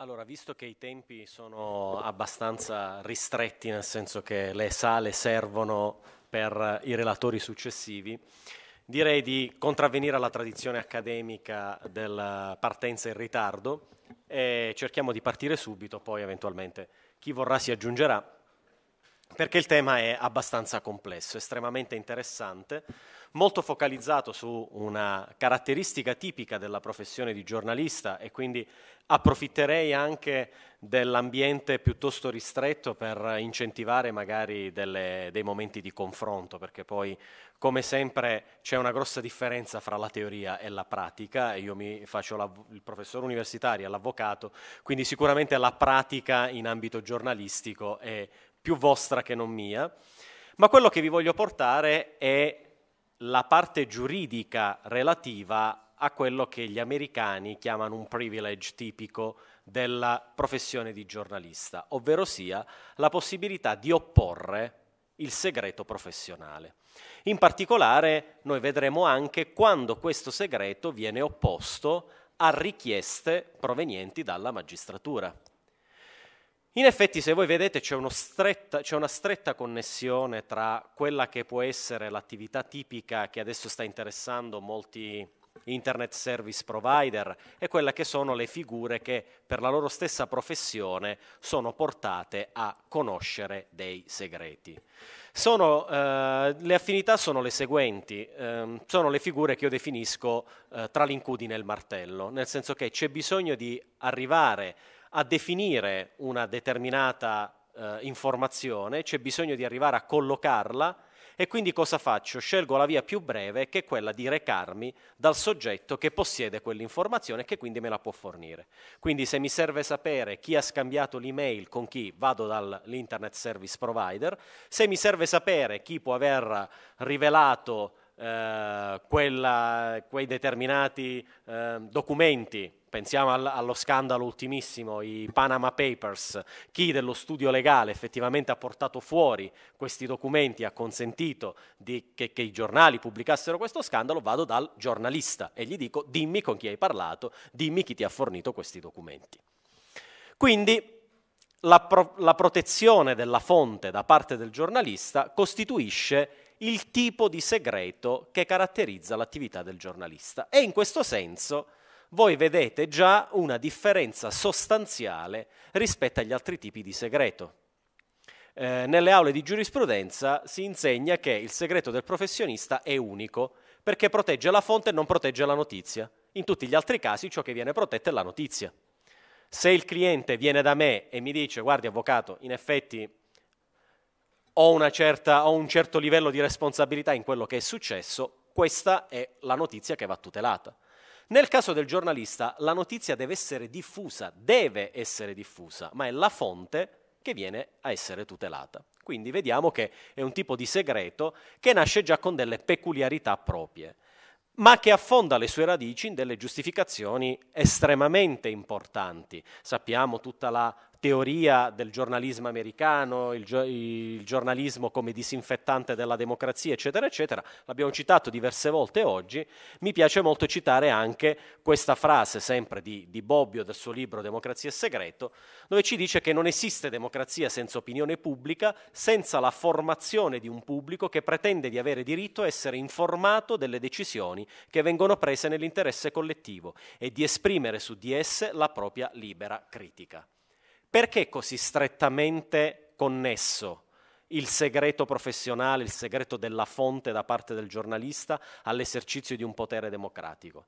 Allora, visto che i tempi sono abbastanza ristretti, nel senso che le sale servono per i relatori successivi, direi di contravvenire alla tradizione accademica della partenza in ritardo e cerchiamo di partire subito, poi eventualmente chi vorrà si aggiungerà, perché il tema è abbastanza complesso, estremamente interessante molto focalizzato su una caratteristica tipica della professione di giornalista e quindi approfitterei anche dell'ambiente piuttosto ristretto per incentivare magari delle, dei momenti di confronto, perché poi come sempre c'è una grossa differenza fra la teoria e la pratica, io mi faccio la, il professore universitario, l'avvocato, quindi sicuramente la pratica in ambito giornalistico è più vostra che non mia, ma quello che vi voglio portare è la parte giuridica relativa a quello che gli americani chiamano un privilege tipico della professione di giornalista, ovvero sia la possibilità di opporre il segreto professionale. In particolare noi vedremo anche quando questo segreto viene opposto a richieste provenienti dalla magistratura. In effetti, se voi vedete, c'è, stretta, c'è, una stretta connessione tra quella che può essere l'attività tipica che adesso sta interessando molti internet service provider e quella che sono le figure che per la loro stessa professione sono portate a conoscere dei segreti. Sono, eh, le affinità sono le seguenti, eh, sono le figure che io definisco eh, tra l'incudine e il martello, nel senso che c'è bisogno di arrivare a definire una determinata eh, informazione, c'è bisogno di arrivare a collocarla e quindi cosa faccio? Scelgo la via più breve che è quella di recarmi dal soggetto che possiede quell'informazione e che quindi me la può fornire. Quindi se mi serve sapere chi ha scambiato l'email con chi, vado dall'Internet Service Provider, se mi serve sapere chi può aver rivelato eh, quella, quei determinati eh, documenti, pensiamo al, allo scandalo ultimissimo, i Panama Papers, chi dello studio legale effettivamente ha portato fuori questi documenti, ha consentito di, che, che, i giornali pubblicassero questo scandalo, vado dal giornalista e gli dico dimmi con chi hai parlato, dimmi chi ti ha fornito questi documenti. Quindi la, pro, la protezione della fonte da parte del giornalista costituisce il tipo di segreto che caratterizza l'attività del giornalista. E in questo senso voi vedete già una differenza sostanziale rispetto agli altri tipi di segreto. Eh, nelle aule di giurisprudenza si insegna che il segreto del professionista è unico perché protegge la fonte e non protegge la notizia. In tutti gli altri casi ciò che viene protetto è la notizia. Se il cliente viene da me e mi dice guardi avvocato, in effetti ho, certa, ho un certo livello di responsabilità in quello che è successo, questa è la notizia che va tutelata. Nel caso del giornalista, la notizia deve essere diffusa, deve essere diffusa, ma è la fonte che viene a essere tutelata. Quindi vediamo che è un tipo di segreto che nasce già con delle peculiarità proprie, ma che affonda le sue radici in delle giustificazioni estremamente importanti. Sappiamo tutta la teoria del giornalismo americano, il, gio- il, giornalismo come disinfettante della democrazia, eccetera, eccetera, l'abbiamo citato diverse volte oggi, mi piace molto citare anche questa frase sempre di, di Bobbio del suo libro Democrazia e Segreto, dove ci dice che non esiste democrazia senza opinione pubblica, senza la formazione di un pubblico che pretende di avere diritto a essere informato delle decisioni che vengono prese nell'interesse collettivo e di esprimere su di esse la propria libera critica. Perché così strettamente connesso il segreto professionale, il segreto della fonte da parte del giornalista all'esercizio di un potere democratico?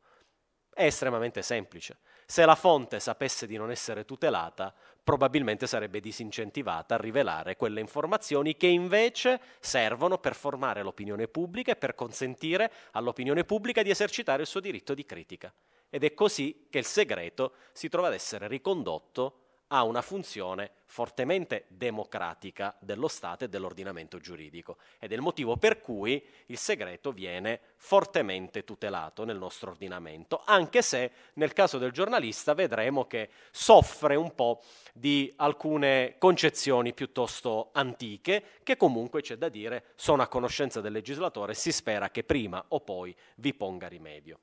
È estremamente semplice. Se la fonte sapesse di non essere tutelata, probabilmente sarebbe disincentivata a rivelare quelle informazioni che invece servono per formare l'opinione pubblica e per consentire all'opinione pubblica di esercitare il suo diritto di critica. Ed è così che il segreto si trova ad essere ricondotto ha una funzione fortemente democratica dello Stato e dell'ordinamento giuridico ed è il motivo per cui il segreto viene fortemente tutelato nel nostro ordinamento, anche se nel caso del giornalista vedremo che soffre un po' di alcune concezioni piuttosto antiche che comunque c'è da dire sono a conoscenza del legislatore e si spera che prima o poi vi ponga rimedio.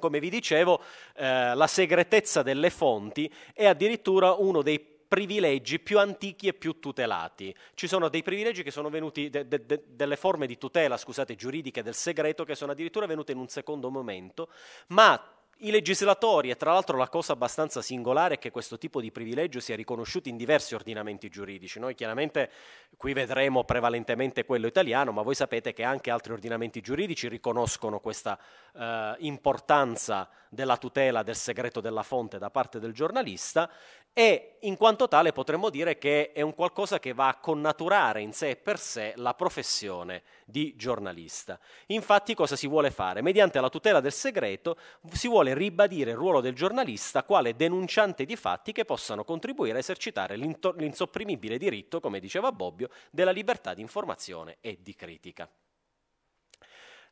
Come vi dicevo, eh, la segretezza delle fonti è addirittura uno dei privilegi più antichi e più tutelati. Ci sono dei privilegi che sono venuti, de, de, de, delle forme di tutela, scusate, giuridiche del segreto che sono addirittura venute in un secondo momento, ma i legislatori, e tra l'altro la cosa abbastanza singolare è che questo tipo di privilegio sia riconosciuto in diversi ordinamenti giuridici. Noi chiaramente qui vedremo prevalentemente quello italiano, ma voi sapete che anche altri ordinamenti giuridici riconoscono questa eh, importanza della tutela del segreto della fonte da parte del giornalista e in quanto tale potremmo dire che è un qualcosa che va a connaturare in sé e per sé la professione di giornalista. Infatti cosa si vuole fare? Mediante la tutela del segreto si vuole ribadire il ruolo del giornalista quale denunciante di fatti che possano contribuire a esercitare l'insopprimibile diritto, come diceva Bobbio, della libertà di informazione e di critica.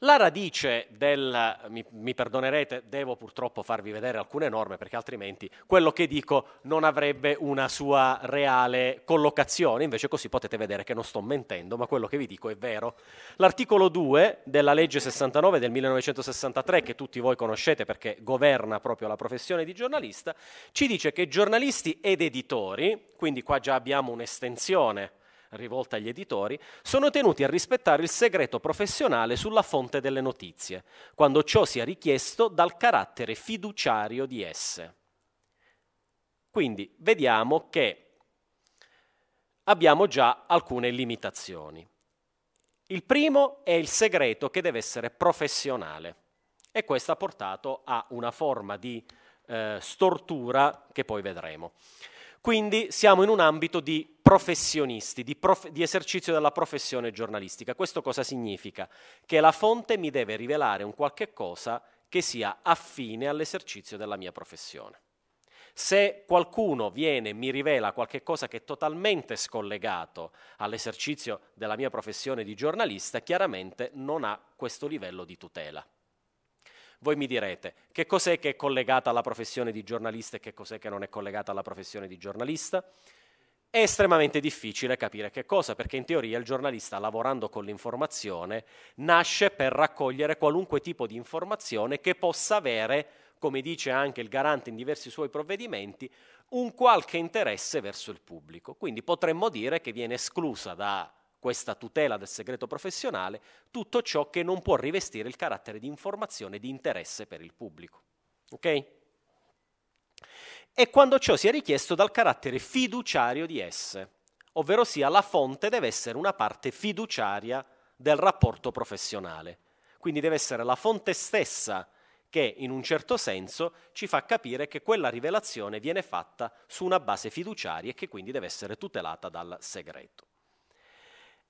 La radice del, mi, mi, perdonerete, devo purtroppo farvi vedere alcune norme perché altrimenti quello che dico non avrebbe una sua reale collocazione, invece così potete vedere che non sto mentendo, ma quello che vi dico è vero. L'articolo 2 della legge 69 del 1963, che tutti voi conoscete perché governa proprio la professione di giornalista, ci dice che giornalisti ed editori, quindi qua già abbiamo un'estensione rivolta agli editori, sono tenuti a rispettare il segreto professionale sulla fonte delle notizie, quando ciò sia richiesto dal carattere fiduciario di esse. Quindi vediamo che abbiamo già alcune limitazioni. Il primo è il segreto che deve essere professionale e questo ha portato a una forma di eh, stortura che poi vedremo. Quindi siamo in un ambito di professionisti, di, prof- di, esercizio della professione giornalistica. Questo cosa significa? Che la fonte mi deve rivelare un qualche cosa che sia affine all'esercizio della mia professione. Se qualcuno viene e mi rivela qualche cosa che è totalmente scollegato all'esercizio della mia professione di giornalista, chiaramente non ha questo livello di tutela. Voi mi direte che cos'è che è collegata alla professione di giornalista e che cos'è che non è collegata alla professione di giornalista? È estremamente difficile capire che cosa, perché in teoria il giornalista, lavorando con l'informazione, nasce per raccogliere qualunque tipo di informazione che possa avere, come dice anche il garante in diversi suoi provvedimenti, un qualche interesse verso il pubblico. Quindi potremmo dire che viene esclusa da questa tutela del segreto professionale, tutto ciò che non può rivestire il carattere di informazione di interesse per il pubblico. Ok? E quando ciò sia richiesto dal carattere fiduciario di esse, ovvero sia la fonte deve essere una parte fiduciaria del rapporto professionale. Quindi deve essere la fonte stessa che in un certo senso ci fa capire che quella rivelazione viene fatta su una base fiduciaria e che quindi deve essere tutelata dal segreto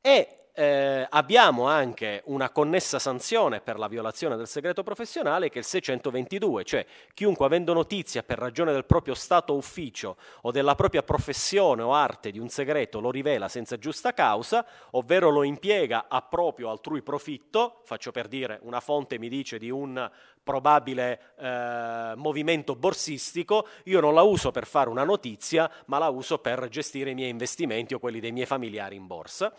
e eh, abbiamo anche una connessa sanzione per la violazione del segreto professionale che è il 622, cioè chiunque avendo notizia per ragione del proprio stato ufficio o della propria professione o arte di un segreto lo rivela senza giusta causa, ovvero lo impiega a proprio altrui profitto, faccio per dire una fonte mi dice di un probabile eh, movimento borsistico, io non la uso per fare una notizia, ma la uso per gestire i miei investimenti o quelli dei miei familiari in borsa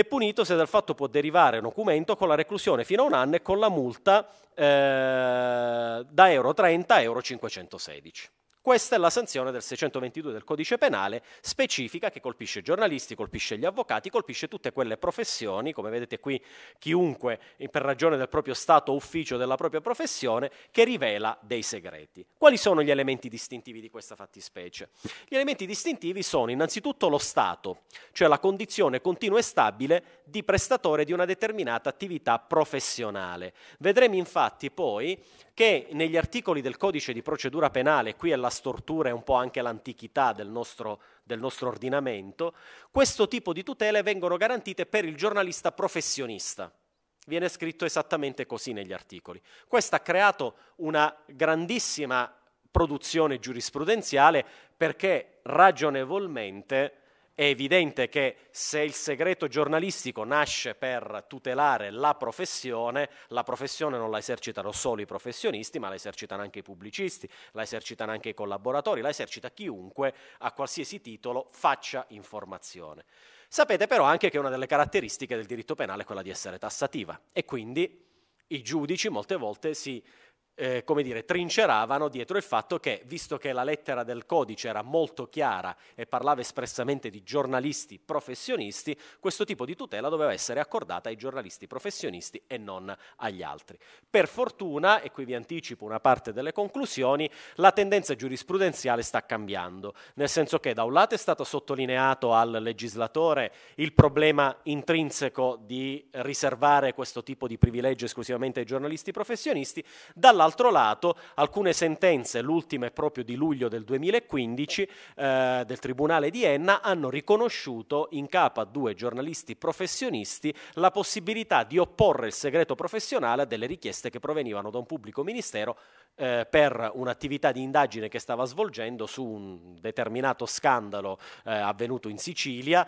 è punito se dal fatto può derivare un documento con la reclusione fino a un anno e con la multa eh, da Euro 30 a Euro 516. Questa è la sanzione del 622 del codice penale, specifica che colpisce i giornalisti, colpisce gli avvocati, colpisce tutte quelle professioni, come vedete qui chiunque per ragione del proprio stato ufficio della propria professione, che rivela dei segreti. Quali sono gli elementi distintivi di questa fattispecie? Gli elementi distintivi sono innanzitutto lo stato, cioè la condizione continua e stabile di prestatore di una determinata attività professionale. Vedremo infatti poi che negli articoli del codice di procedura penale, qui è la stortura e un po' anche l'antichità del nostro, del nostro ordinamento, questo tipo di tutele vengono garantite per il giornalista professionista. Viene scritto esattamente così negli articoli. Questo ha creato una grandissima produzione giurisprudenziale perché ragionevolmente è evidente che se il segreto giornalistico nasce per tutelare la professione, la professione non la esercitano solo i professionisti, ma la esercitano anche i pubblicisti, la esercitano anche i collaboratori, la esercita chiunque a qualsiasi titolo faccia informazione. Sapete però anche che una delle caratteristiche del diritto penale è quella di essere tassativa e quindi i giudici molte volte si eh, come dire, trinceravano dietro il fatto che, visto che la lettera del codice era molto chiara e parlava espressamente di giornalisti professionisti, questo tipo di tutela doveva essere accordata ai giornalisti professionisti e non agli altri. Per fortuna, e qui vi anticipo una parte delle conclusioni, la tendenza giurisprudenziale sta cambiando, nel senso che da un lato è stato sottolineato al legislatore il problema intrinseco di riservare questo tipo di privilegio esclusivamente ai giornalisti professionisti, dall'altro dall'altro lato alcune sentenze, l'ultima è proprio di luglio del 2015, eh, del Tribunale di Enna, hanno riconosciuto in capo a due giornalisti professionisti la possibilità di opporre il segreto professionale a delle richieste che provenivano da un pubblico ministero eh, per un'attività di indagine che stava svolgendo su un determinato scandalo eh, avvenuto in Sicilia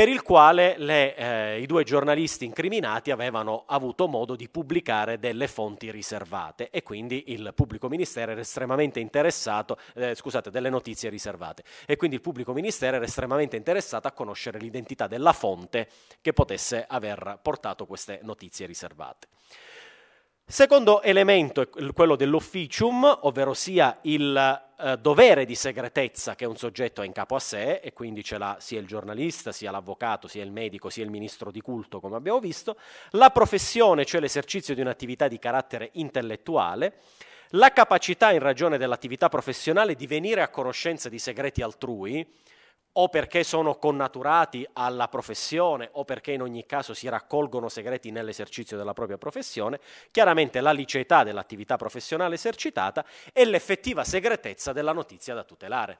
per il quale le, eh, i due giornalisti incriminati avevano avuto modo di pubblicare delle fonti riservate e quindi il pubblico ministero era estremamente interessato, eh, scusate, delle notizie riservate e quindi il pubblico ministero era estremamente interessato a conoscere l'identità della fonte che potesse aver portato queste notizie riservate. Secondo elemento è quello dell'officium, ovvero sia il eh, dovere di segretezza che un soggetto ha in capo a sé e quindi ce l'ha sia il giornalista, sia l'avvocato, sia il medico, sia il ministro di culto, come abbiamo visto, la professione, cioè l'esercizio di un'attività di carattere intellettuale, la capacità in ragione dell'attività professionale di venire a conoscenza di segreti altrui, o perché sono connaturati alla professione o perché in ogni caso si raccolgono segreti nell'esercizio della propria professione, chiaramente la liceità dell'attività professionale esercitata e l'effettiva segretezza della notizia da tutelare.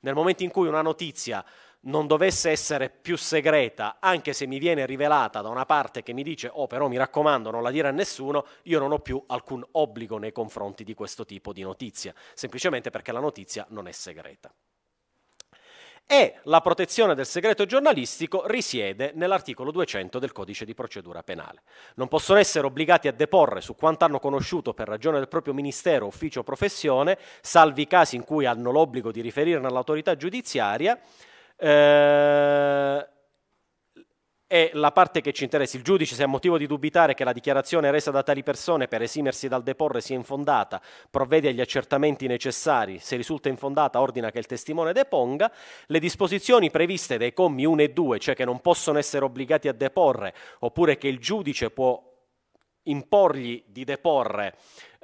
Nel momento in cui una notizia non dovesse essere più segreta, anche se mi viene rivelata da una parte che mi dice oh però mi raccomando non la dire a nessuno, io non ho più alcun obbligo nei confronti di questo tipo di notizia, semplicemente perché la notizia non è segreta e la protezione del segreto giornalistico risiede nell'articolo 200 del codice di procedura penale. Non possono essere obbligati a deporre su quanto hanno conosciuto per ragione del proprio ministero, ufficio o professione, salvi i casi in cui hanno l'obbligo di riferirne all'autorità giudiziaria. Eh, è la parte che ci interessa. Il giudice, se ha motivo di dubitare che la dichiarazione resa da tali persone per esimersi dal deporre sia infondata, provvede agli accertamenti necessari. Se risulta infondata, ordina che il testimone deponga. Le disposizioni previste dai commi 1 e 2, cioè che non possono essere obbligati a deporre, oppure che il giudice può imporgli di deporre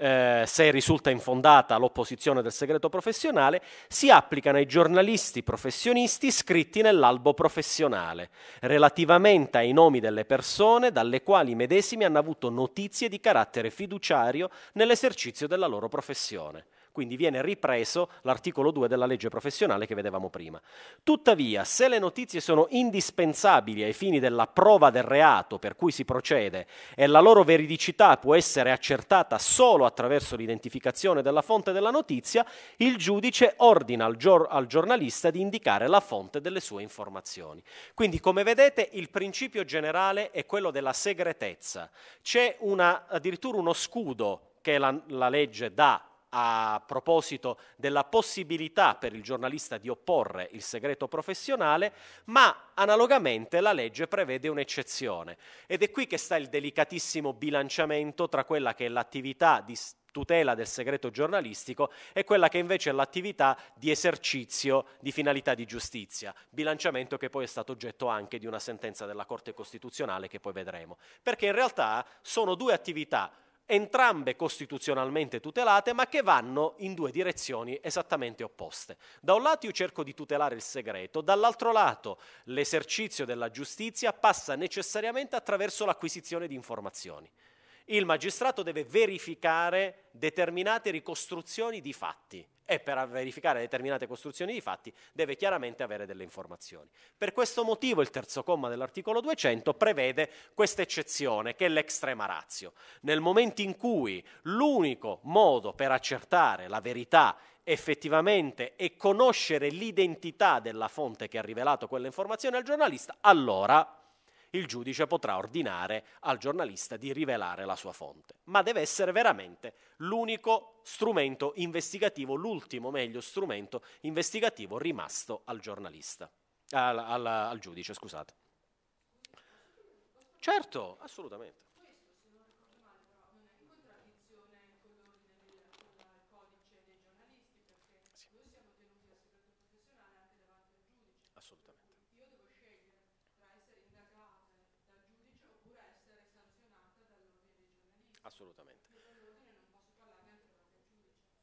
eh, se risulta infondata l'opposizione del segreto professionale, si applicano ai giornalisti professionisti scritti nell'albo professionale, relativamente ai nomi delle persone dalle quali i medesimi hanno avuto notizie di carattere fiduciario nell'esercizio della loro professione. Quindi viene ripreso l'articolo 2 della legge professionale che vedevamo prima. Tuttavia, se le notizie sono indispensabili ai fini della prova del reato per cui si procede e la loro veridicità può essere accertata solo attraverso l'identificazione della fonte della notizia, il giudice ordina al, gior- al giornalista di indicare la fonte delle sue informazioni. Quindi, come vedete, il principio generale è quello della segretezza. C'è una, addirittura uno scudo che la, la legge dà a proposito della possibilità per il giornalista di opporre il segreto professionale, ma analogamente la legge prevede un'eccezione. Ed è qui che sta il delicatissimo bilanciamento tra quella che è l'attività di tutela del segreto giornalistico e quella che invece è l'attività di esercizio di finalità di giustizia, bilanciamento che poi è stato oggetto anche di una sentenza della Corte Costituzionale che poi vedremo, perché in realtà sono due attività entrambe costituzionalmente tutelate, ma che vanno in due direzioni esattamente opposte. Da un lato io cerco di tutelare il segreto, dall'altro lato l'esercizio della giustizia passa necessariamente attraverso l'acquisizione di informazioni. Il magistrato deve verificare determinate ricostruzioni di fatti e per verificare determinate costruzioni di fatti deve chiaramente avere delle informazioni. Per questo motivo il terzo comma dell'articolo 200 prevede questa eccezione che è l'extrema razio. Nel momento in cui l'unico modo per accertare la verità effettivamente e conoscere l'identità della fonte che ha rivelato quella informazione al giornalista, allora il giudice potrà ordinare al giornalista di rivelare la sua fonte. Ma deve essere veramente l'unico strumento investigativo, l'ultimo meglio strumento investigativo rimasto al giornalista, al, al, al giudice, scusate. Certo, assolutamente.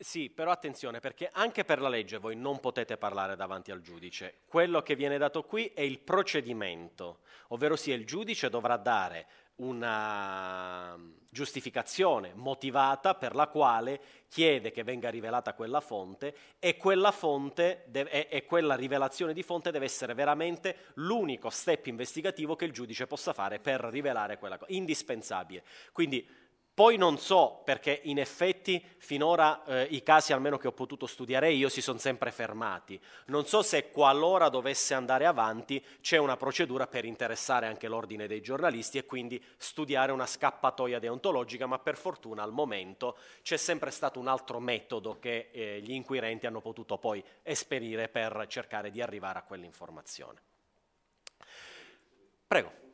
Sì, però attenzione perché anche per la legge voi non potete parlare davanti al giudice. Quello che viene dato qui è il procedimento, ovvero sia il giudice dovrà dare una giustificazione motivata per la quale chiede che venga rivelata quella fonte e quella, fonte deve, e, e quella rivelazione di fonte deve essere veramente l'unico step investigativo che il giudice possa fare per rivelare quella cosa, indispensabile. Quindi poi non so, perché in effetti finora eh, i casi, almeno che ho potuto studiare io, si sono sempre fermati. Non so se qualora dovesse andare avanti c'è una procedura per interessare anche l'ordine dei giornalisti e quindi studiare una scappatoia deontologica, ma per fortuna al momento c'è sempre stato un altro metodo che eh, gli inquirenti hanno potuto poi esperire per cercare di arrivare a quell'informazione. Prego.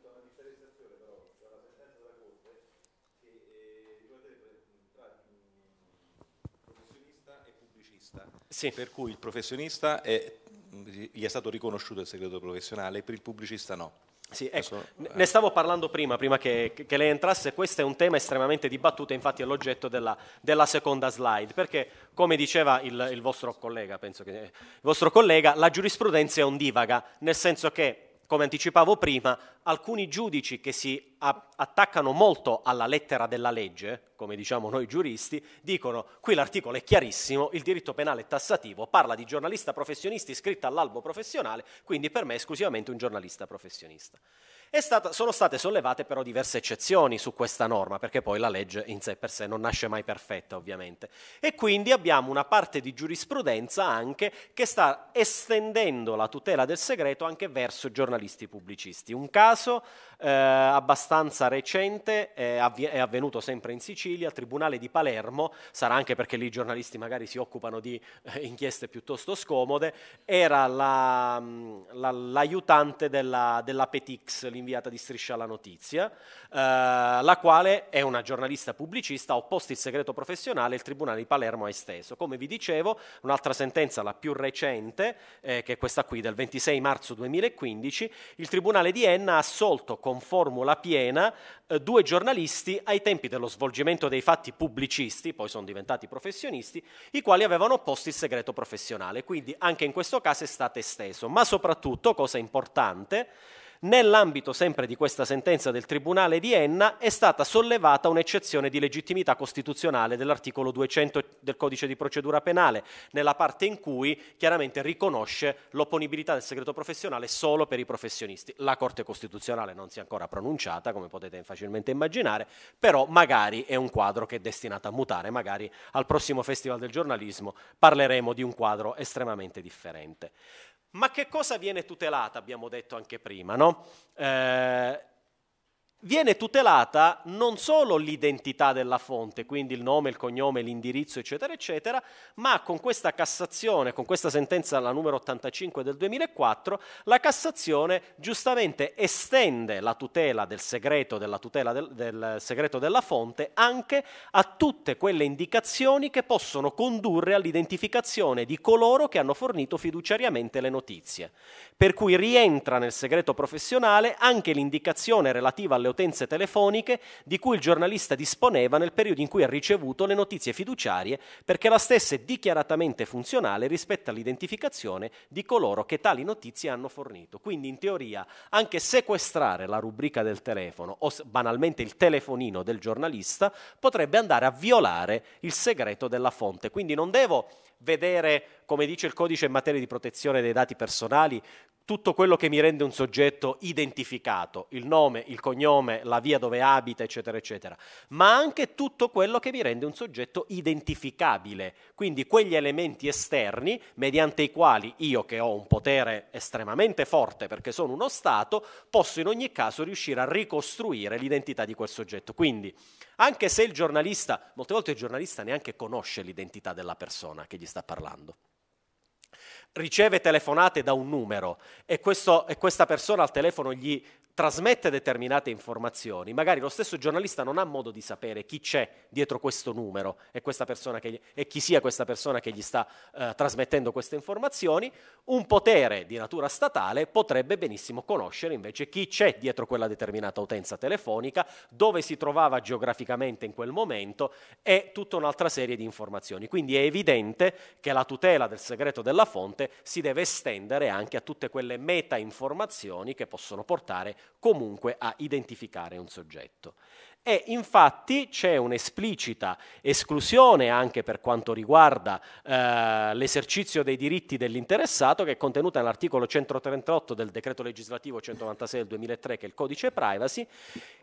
Sì. Per cui il professionista è, gli è stato riconosciuto il segreto professionale, per il pubblicista no. Sì, ecco, eh. ne stavo parlando prima, prima che, che, lei entrasse, questo è un tema estremamente dibattuto, infatti è l'oggetto della, della seconda slide, perché come diceva il, il, vostro collega, penso che, il vostro collega, la giurisprudenza è ondivaga, nel senso che, come anticipavo prima, alcuni giudici che si attaccano molto alla lettera della legge, come diciamo noi giuristi, dicono qui l'articolo è chiarissimo, il diritto penale è tassativo, parla di giornalista professionista iscritto all'albo professionale, quindi per me è esclusivamente un giornalista professionista. Stata, sono state sollevate però diverse eccezioni su questa norma, perché poi la legge in sé per sé non nasce mai perfetta ovviamente. E quindi abbiamo una parte di giurisprudenza anche che sta estendendo la tutela del segreto anche verso giornalisti pubblicisti. Un caso eh, abbastanza circostanza recente è, avvi- è, avvenuto sempre in Sicilia, al Tribunale di Palermo, sarà anche perché lì i giornalisti magari si occupano di eh, inchieste piuttosto scomode, era la, mm, la, l'aiutante della, della, Petix, l'inviata di Striscia alla Notizia, eh, la quale è una giornalista pubblicista, ha opposto il segreto professionale, il Tribunale di Palermo ha esteso. Come vi dicevo, un'altra sentenza, la più recente, eh, che è questa qui del 26 marzo 2015, il Tribunale di Enna ha assolto con formula piena Iena eh, due giornalisti ai tempi dello svolgimento dei fatti pubblicisti, poi sono diventati professionisti, i quali avevano posto il segreto professionale, quindi anche in questo caso è stato esteso, ma soprattutto, cosa importante, Nell'ambito sempre di questa sentenza del Tribunale di Enna è stata sollevata un'eccezione di legittimità costituzionale dell'articolo 200 del Codice di procedura penale, nella parte in cui chiaramente riconosce l'opponibilità del segreto professionale solo per i professionisti. La Corte Costituzionale non si è ancora pronunciata, come potete facilmente immaginare, però magari è un quadro che è destinato a mutare, magari al prossimo Festival del giornalismo parleremo di un quadro estremamente differente. Ma che cosa viene tutelata, abbiamo detto anche prima, no? Eh, viene tutelata non solo l'identità della fonte, quindi il nome, il cognome, l'indirizzo, eccetera, eccetera, ma con questa Cassazione, con questa sentenza la numero 85 del 2004, la Cassazione giustamente estende la tutela del segreto, della, tutela del, del segreto della fonte anche a tutte quelle indicazioni che possono condurre all'identificazione di coloro che hanno fornito fiduciariamente le notizie. Per cui rientra nel segreto professionale anche l'indicazione relativa alle utenze telefoniche di cui il giornalista disponeva nel periodo in cui ha ricevuto le notizie fiduciarie perché la stessa è dichiaratamente funzionale rispetto all'identificazione di coloro che tali notizie hanno fornito. Quindi in teoria anche sequestrare la rubrica del telefono o banalmente il telefonino del giornalista potrebbe andare a violare il segreto della fonte. Quindi non devo vedere, come dice il codice in materia di protezione dei dati personali, tutto quello che mi rende un soggetto identificato, il nome, il cognome, la via dove abita, eccetera, eccetera, ma anche tutto quello che mi rende un soggetto identificabile, quindi quegli elementi esterni mediante i quali io che ho un potere estremamente forte perché sono uno Stato, posso in ogni caso riuscire a ricostruire l'identità di quel soggetto. Quindi anche se il giornalista, molte volte il giornalista neanche conosce l'identità della persona che gli sta parlando riceve telefonate da un numero e, questo, e, questa persona al telefono gli trasmette determinate informazioni, magari lo stesso giornalista non ha modo di sapere chi c'è dietro questo numero e, gli, e chi sia questa persona che gli sta eh, trasmettendo queste informazioni, un potere di natura statale potrebbe benissimo conoscere invece chi c'è dietro quella determinata utenza telefonica, dove si trovava geograficamente in quel momento e tutta un'altra serie di informazioni. Quindi è evidente che la tutela del segreto della fonte ovviamente si deve estendere anche a tutte quelle meta informazioni che possono portare comunque a identificare un soggetto. E infatti c'è un'esplicita esclusione anche per quanto riguarda eh, l'esercizio dei diritti dell'interessato che è contenuta nell'articolo 138 del decreto legislativo 196 del 2003 che è il codice privacy,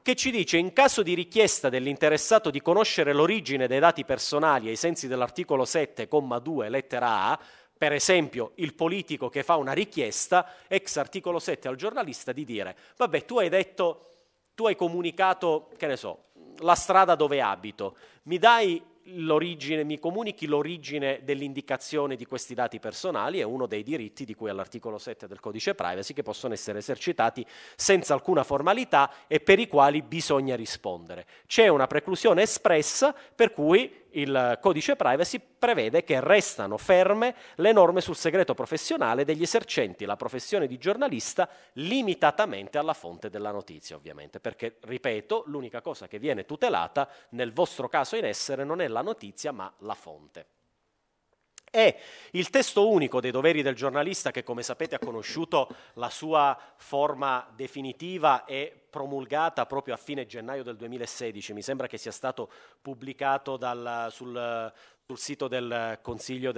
che ci dice in caso di richiesta dell'interessato di conoscere l'origine dei dati personali ai sensi dell'articolo 7,2 lettera A, per esempio il politico che fa una richiesta, ex articolo 7 al giornalista, di dire, vabbè tu hai detto, tu hai comunicato, che ne so, la strada dove abito, mi dai l'origine, mi comunichi l'origine dell'indicazione di questi dati personali, è uno dei diritti di cui all'articolo 7 del codice privacy che possono essere esercitati senza alcuna formalità e per i quali bisogna rispondere. C'è una preclusione espressa per cui il codice privacy prevede che restano ferme le norme sul segreto professionale degli esercenti la professione di giornalista limitatamente alla fonte della notizia, ovviamente, perché, ripeto, l'unica cosa che viene tutelata nel vostro caso in essere non è la notizia ma la fonte. E il testo unico dei doveri del giornalista, che come sapete ha conosciuto la sua forma definitiva e promulgata proprio a fine gennaio del 2016, mi sembra che sia stato pubblicato dal, sul, sul sito del Consiglio,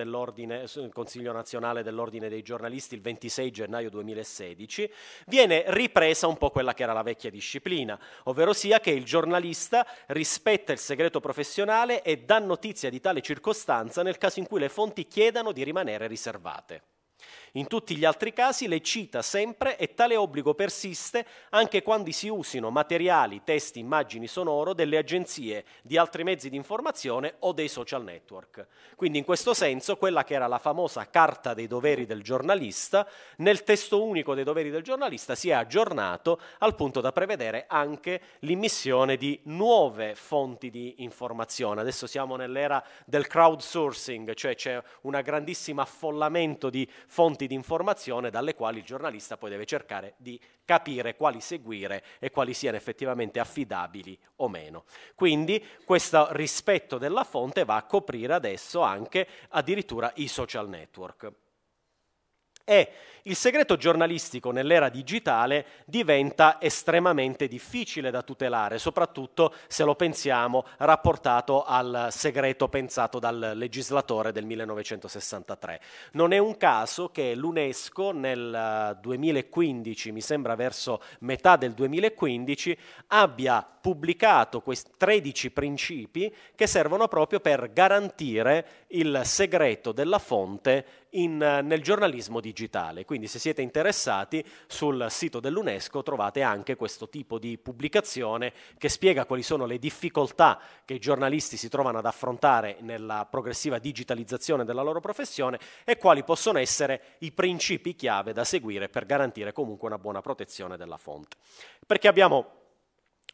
Consiglio nazionale dell'Ordine dei giornalisti il 26 gennaio 2016, viene ripresa un po' quella che era la vecchia disciplina, ovvero sia che il giornalista rispetta il segreto professionale e dà notizia di tale circostanza nel caso in cui le fonti chiedano di rimanere riservate. In tutti gli altri casi le cita sempre e tale obbligo persiste anche quando si usino materiali, testi, immagini sonoro delle agenzie, di altri mezzi di informazione o dei social network. Quindi in questo senso quella che era la famosa carta dei doveri del giornalista, nel testo unico dei doveri del giornalista si è aggiornato al punto da prevedere anche l'immissione di nuove fonti di informazione. Adesso siamo nell'era del crowdsourcing, cioè c'è un grandissimo affollamento di fonti fonti di informazione dalle quali il giornalista poi deve cercare di capire quali seguire e quali siano effettivamente affidabili o meno. Quindi questo rispetto della fonte va a coprire adesso anche addirittura i social network. E il segreto giornalistico nell'era digitale diventa estremamente difficile da tutelare, soprattutto se lo pensiamo rapportato al segreto pensato dal legislatore del 1963. Non è un caso che l'UNESCO nel 2015, eh, mi sembra verso metà del 2015, abbia pubblicato questi 13 principi che servono proprio per garantire il segreto della fonte in, eh, nel giornalismo digitale. Quindi se siete interessati sul sito dell'UNESCO trovate anche questo tipo di pubblicazione che spiega quali sono le difficoltà che i giornalisti si trovano ad affrontare nella progressiva digitalizzazione della loro professione e quali possono essere i principi chiave da seguire per garantire comunque una buona protezione della fonte. Perché abbiamo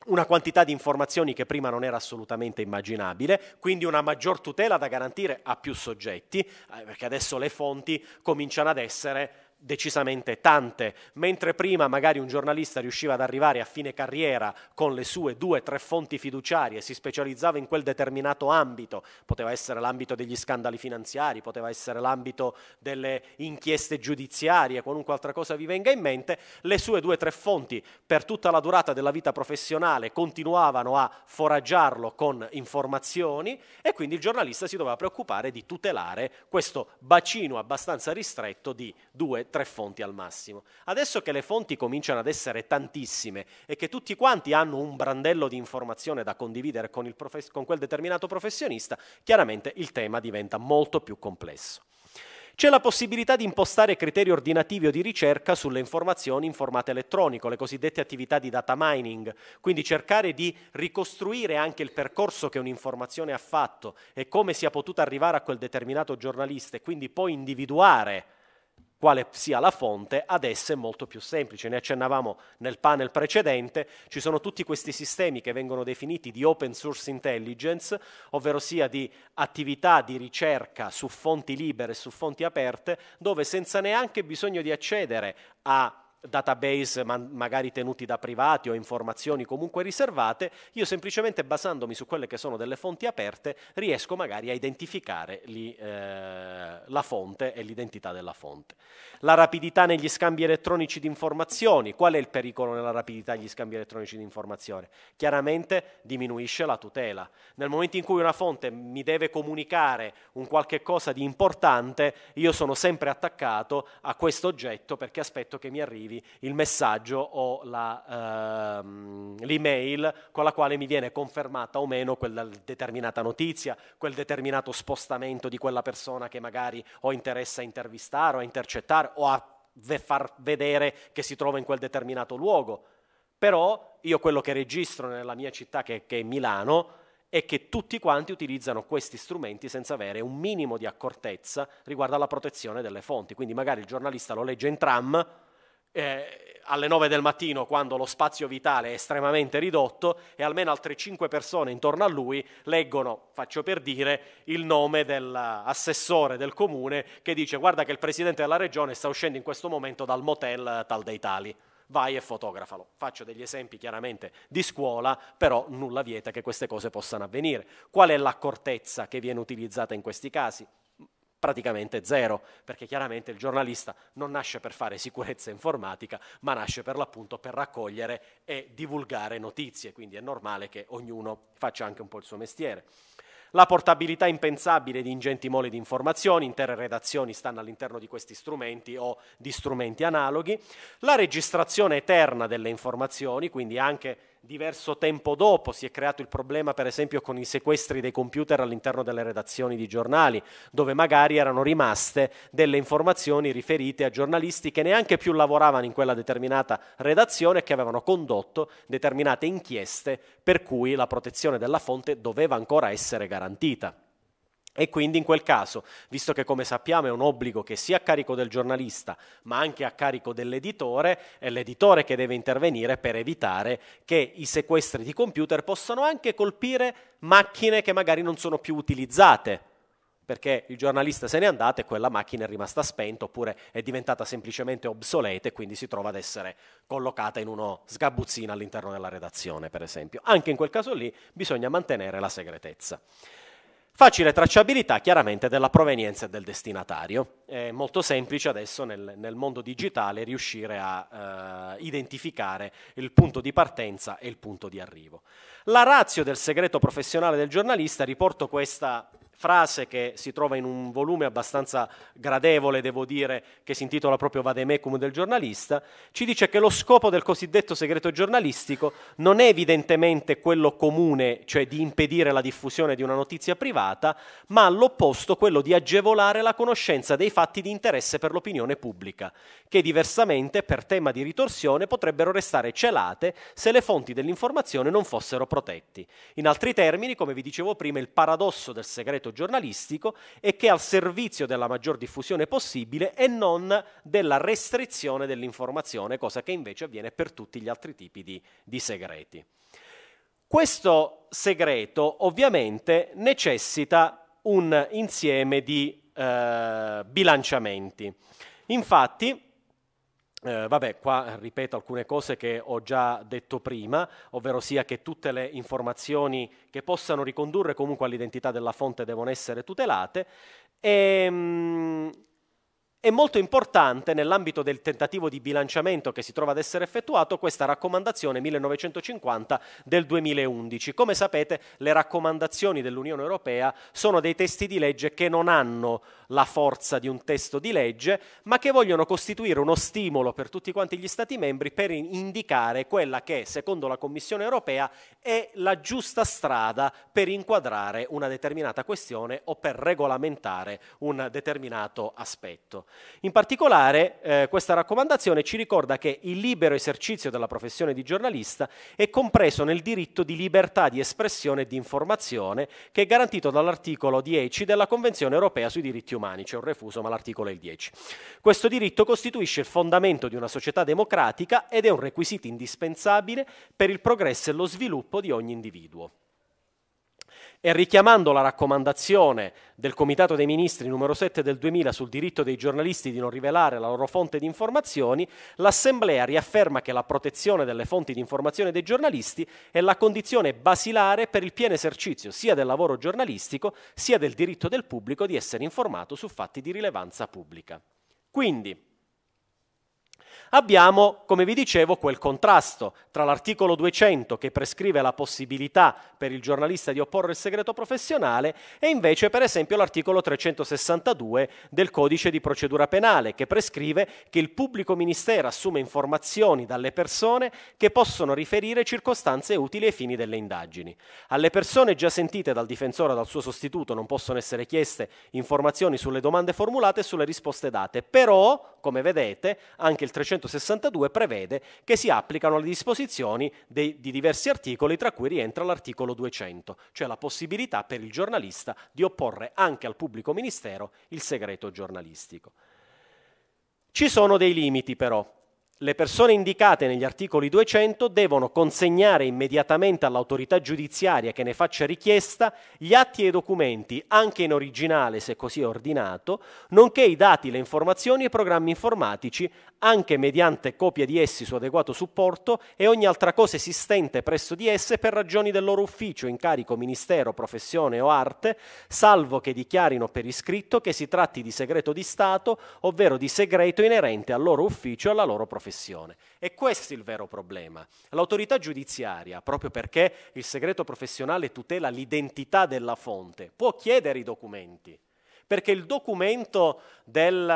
una quantità di informazioni che prima non era assolutamente immaginabile, quindi una maggior tutela da garantire a più soggetti, eh, perché adesso le fonti cominciano ad essere decisamente tante, mentre prima magari un giornalista riusciva ad arrivare a fine carriera con le sue due o tre fonti fiduciarie, si specializzava in quel determinato ambito, poteva essere l'ambito degli scandali finanziari, poteva essere l'ambito delle inchieste giudiziarie, qualunque altra cosa vi venga in mente, le sue due o tre fonti per tutta la durata della vita professionale continuavano a foraggiarlo con informazioni e quindi il giornalista si doveva preoccupare di tutelare questo bacino abbastanza ristretto di due tre fonti al massimo. Adesso che le fonti cominciano ad essere tantissime e che tutti quanti hanno un brandello di informazione da condividere con, profes- con quel determinato professionista, chiaramente il tema diventa molto più complesso. C'è la possibilità di impostare criteri ordinativi o di ricerca sulle informazioni in formato elettronico, le cosiddette attività di data mining, quindi cercare di ricostruire anche il percorso che un'informazione ha fatto e come sia potuta arrivare a quel determinato giornalista e quindi poi individuare quale sia la fonte, adesso è molto più semplice. Ne accennavamo nel panel precedente, ci sono tutti questi sistemi che vengono definiti di open source intelligence, ovvero sia di attività di ricerca su fonti libere, su fonti aperte, dove senza neanche bisogno di accedere a database man- magari tenuti da privati o informazioni comunque riservate, io semplicemente basandomi su quelle che sono delle fonti aperte riesco magari a identificare lì, eh, la fonte e l'identità della fonte. La rapidità negli scambi elettronici di informazioni, qual è il pericolo nella rapidità degli scambi elettronici di informazioni? Chiaramente diminuisce la tutela. Nel momento in cui una fonte mi deve comunicare un qualche cosa di importante, io sono sempre attaccato a questo oggetto perché aspetto che mi arrivi arrivi il messaggio o la, ehm, l'email con la quale mi viene confermata o meno quella determinata notizia, quel determinato spostamento di quella persona che magari ho interesse a intervistare o a intercettare o a far vedere che si trova in quel determinato luogo. Però io quello che registro nella mia città, che, che è Milano, è che tutti quanti utilizzano questi strumenti senza avere un minimo di accortezza riguardo alla protezione delle fonti. Quindi magari il giornalista lo legge in tram, eh, alle 9 del mattino quando lo spazio vitale è estremamente ridotto e almeno altre 5 persone intorno a lui leggono, faccio per dire, il nome dell'assessore del comune che dice guarda che il presidente della regione sta uscendo in questo momento dal motel tal dei tali. Vai e fotografalo. Faccio degli esempi chiaramente di scuola, però nulla vieta che queste cose possano avvenire. Qual è l'accortezza che viene utilizzata in questi casi? praticamente zero, perché chiaramente il giornalista non nasce per fare sicurezza informatica, ma nasce per l'appunto per raccogliere e divulgare notizie, quindi è normale che ognuno faccia anche un po' il suo mestiere. La portabilità impensabile di ingenti moli di informazioni, intere redazioni stanno all'interno di questi strumenti o di strumenti analoghi, la registrazione eterna delle informazioni, quindi anche diverso tempo dopo si è creato il problema per esempio con i sequestri dei computer all'interno delle redazioni di giornali, dove magari erano rimaste delle informazioni riferite a giornalisti che neanche più lavoravano in quella determinata redazione e che avevano condotto determinate inchieste per cui la protezione della fonte doveva ancora essere garantita. E quindi in quel caso, visto che come sappiamo è un obbligo che sia a carico del giornalista ma anche a carico dell'editore, è l'editore che deve intervenire per evitare che i sequestri di computer possano anche colpire macchine che magari non sono più utilizzate perché il giornalista se n'è andato e quella macchina è rimasta spenta oppure è diventata semplicemente obsoleta e quindi si trova ad essere collocata in uno sgabuzzino all'interno della redazione, per esempio. Anche in quel caso lì bisogna mantenere la segretezza. Facile tracciabilità chiaramente della provenienza del destinatario. È molto semplice adesso nel, nel mondo digitale riuscire a eh, identificare il punto di partenza e il punto di arrivo. La razio del segreto professionale del giornalista, riporto questa frase che si trova in un volume abbastanza gradevole, devo dire, che si intitola proprio Vademecum del giornalista, ci dice che lo scopo del cosiddetto segreto giornalistico non è evidentemente quello comune, cioè di impedire la diffusione di una notizia privata, ma all'opposto quello di agevolare la conoscenza dei fatti di interesse per l'opinione pubblica, che diversamente per tema di ritorsione potrebbero restare celate se le fonti dell'informazione non fossero protetti. In altri termini, come vi dicevo prima, il paradosso del segreto intervento giornalistico e che è al servizio della maggior diffusione possibile e non della restrizione dell'informazione, cosa che invece avviene per tutti gli altri tipi di, di segreti. Questo segreto ovviamente necessita un insieme di eh, bilanciamenti. Infatti, eh, vabbè, qua ripeto alcune cose che ho già detto prima, ovvero sia che tutte le informazioni che possano ricondurre comunque all'identità della fonte devono essere tutelate. E, ehm, mh, è molto importante nell'ambito del tentativo di bilanciamento che si trova ad essere effettuato questa raccomandazione 1950 del 2011. Come sapete le raccomandazioni dell'Unione Europea sono dei testi di legge che non hanno la forza di un testo di legge, ma che vogliono costituire uno stimolo per tutti quanti gli Stati membri per indicare quella che, secondo la Commissione Europea, è la giusta strada per inquadrare una determinata questione o per regolamentare un determinato aspetto. In particolare eh, questa raccomandazione ci ricorda che il libero esercizio della professione di giornalista è compreso nel diritto di libertà di espressione e di informazione che è garantito dall'articolo 10 della Convenzione europea sui diritti umani, c'è cioè un refuso ma l'articolo è il 10. Questo diritto costituisce il fondamento di una società democratica ed è un requisito indispensabile per il progresso e lo sviluppo di ogni individuo e richiamando la raccomandazione del Comitato dei Ministri numero 7 del 2000 sul diritto dei giornalisti di non rivelare la loro fonte di informazioni, l'Assemblea riafferma che la protezione delle fonti di informazione dei giornalisti è la condizione basilare per il pieno esercizio sia del lavoro giornalistico sia del diritto del pubblico di essere informato su fatti di rilevanza pubblica. Quindi, abbiamo, come vi dicevo, quel contrasto tra l'articolo 200 che prescrive la possibilità per il giornalista di opporre il segreto professionale e invece, per esempio, l'articolo 362 del codice di procedura penale che prescrive che il pubblico ministero assume informazioni dalle persone che possono riferire circostanze utili ai fini delle indagini. Alle persone già sentite dal difensore o dal suo sostituto non possono essere chieste informazioni sulle domande formulate e sulle risposte date, però come vedete, anche il 362 prevede che si applicano le disposizioni dei, di diversi articoli, tra cui rientra l'articolo 200, cioè la possibilità per il giornalista di opporre anche al pubblico ministero il segreto giornalistico. Ci sono dei limiti però le persone indicate negli articoli 200 devono consegnare immediatamente all'autorità giudiziaria che ne faccia richiesta gli atti e i documenti, anche in originale se così è ordinato, nonché i dati, le informazioni e i programmi informatici, anche mediante copia di essi su adeguato supporto e ogni altra cosa esistente presso di esse per ragioni del loro ufficio, incarico, ministero, professione o arte, salvo che dichiarino per iscritto che si tratti di segreto di Stato, ovvero di segreto inerente al loro ufficio e alla loro professione professione. E questo è il vero problema. L'autorità giudiziaria, proprio perché il segreto professionale tutela l'identità della fonte, può chiedere i documenti, perché il documento del,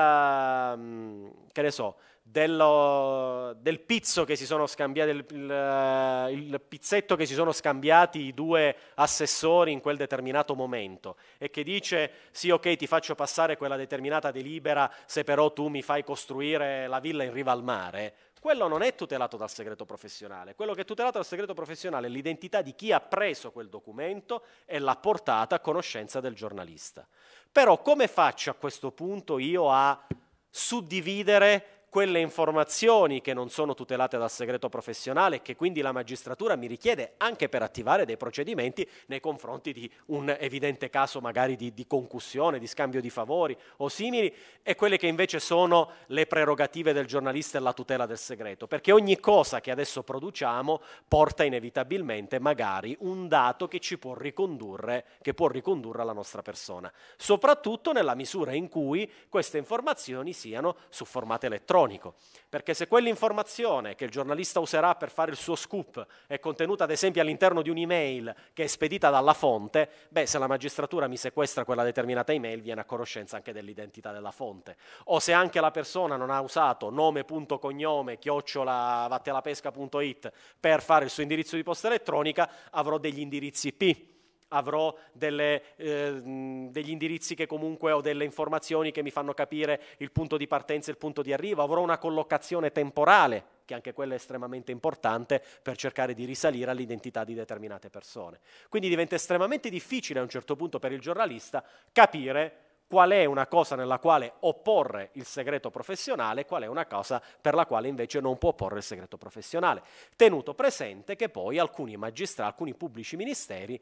mm, che ne so, dello, del pizzo che si sono scambiati, il, il, eh, il, pizzetto che si sono scambiati i due assessori in quel determinato momento e che dice sì ok ti faccio passare quella determinata delibera se però tu mi fai costruire la villa in riva al mare, quello non è tutelato dal segreto professionale, quello che è tutelato dal segreto professionale è l'identità di chi ha preso quel documento e l'ha portata a conoscenza del giornalista. Però come faccio a questo punto io a suddividere quelle informazioni che non sono tutelate dal segreto professionale e che quindi la magistratura mi richiede anche per attivare dei procedimenti nei confronti di un evidente caso magari di, di concussione, di scambio di favori o simili e quelle che invece sono le prerogative del giornalista e la tutela del segreto, perché ogni cosa che adesso produciamo porta inevitabilmente magari un dato che ci può ricondurre, che può ricondurre alla nostra persona, soprattutto nella misura in cui queste informazioni siano su formato elettronico ironico, perché se quell'informazione che il giornalista userà per fare il suo scoop è contenuta ad esempio all'interno di un'email che è spedita dalla fonte, beh se la magistratura mi sequestra quella determinata email viene a conoscenza anche dell'identità della fonte, o se anche la persona non ha usato nome.cognome chiocciola vattelapesca.it per fare il suo indirizzo di posta elettronica avrò degli indirizzi IP avrò delle, eh, degli indirizzi che comunque ho delle informazioni che mi fanno capire il punto di partenza e il punto di arrivo, avrò una collocazione temporale, che anche quella è estremamente importante per cercare di risalire all'identità di determinate persone. Quindi diventa estremamente difficile a un certo punto per il giornalista capire qual è una cosa nella quale opporre il segreto professionale e qual è una cosa per la quale invece non può opporre il segreto professionale. Tenuto presente che poi alcuni magistrati, alcuni pubblici ministeri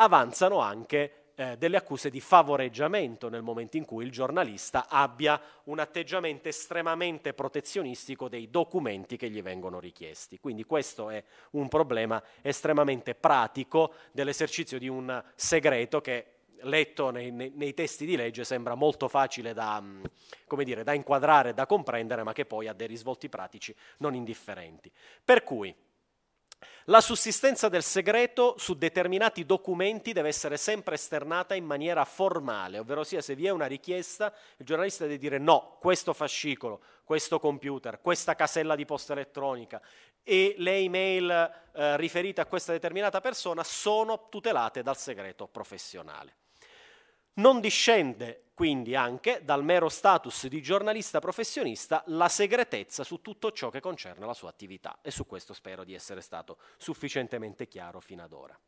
avanzano anche eh, delle accuse di favoreggiamento nel momento in cui il giornalista abbia un atteggiamento estremamente protezionistico dei documenti che gli vengono richiesti. Quindi questo è un problema estremamente pratico dell'esercizio di un segreto che letto nei, nei, testi di legge sembra molto facile da, mm, dire, da inquadrare, da comprendere, ma che poi ha dei risvolti pratici non indifferenti. Per cui la sussistenza del segreto su determinati documenti deve essere sempre esternata in maniera formale, ovvero sia se vi è una richiesta, il giornalista deve dire no, questo fascicolo, questo computer, questa casella di posta elettronica e le email eh, riferite a questa determinata persona sono tutelate dal segreto professionale. Non discende quindi anche dal mero status di giornalista professionista la segretezza su tutto ciò che concerne la sua attività e su questo spero di essere stato sufficientemente chiaro fino ad ora.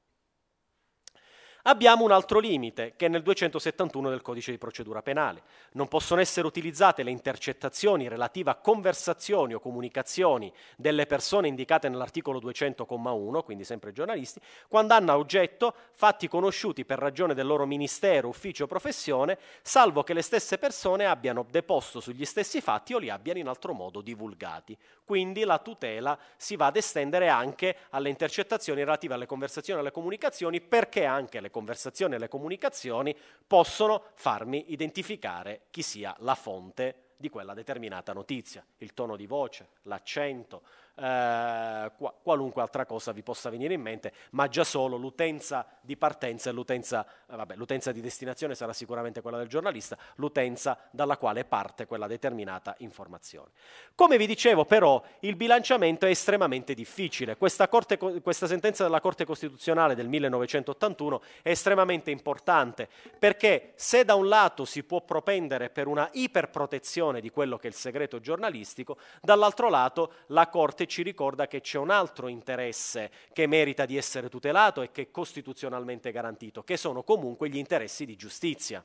Abbiamo un altro limite, che è nel 271 del codice di procedura penale. Non possono essere utilizzate le intercettazioni relative a conversazioni o comunicazioni delle persone indicate nell'articolo 200,1, quindi sempre giornalisti, quando hanno a oggetto fatti conosciuti per ragione del loro ministero, ufficio o professione, salvo che le stesse persone abbiano deposto sugli stessi fatti o li abbiano in altro modo divulgati. Quindi la tutela si va ad estendere anche alle intercettazioni relative alle conversazioni e alle comunicazioni, perché anche le conversazioni e le comunicazioni possono farmi identificare chi sia la fonte di quella determinata notizia, il tono di voce, l'accento, eh, qualunque altra cosa vi possa venire in mente, ma già solo l'utenza di partenza e l'utenza, eh, vabbè, l'utenza di destinazione sarà sicuramente quella del giornalista, l'utenza dalla quale parte quella determinata informazione. Come vi dicevo però, il bilanciamento è estremamente difficile. Questa, corte, questa sentenza della Corte Costituzionale del 1981 è estremamente importante perché se da un lato si può propendere per una iperprotezione di quello che è il segreto giornalistico, dall'altro lato la Corte Corte ci ricorda che c'è un altro interesse che merita di essere tutelato e che è costituzionalmente garantito, che sono comunque gli interessi di giustizia.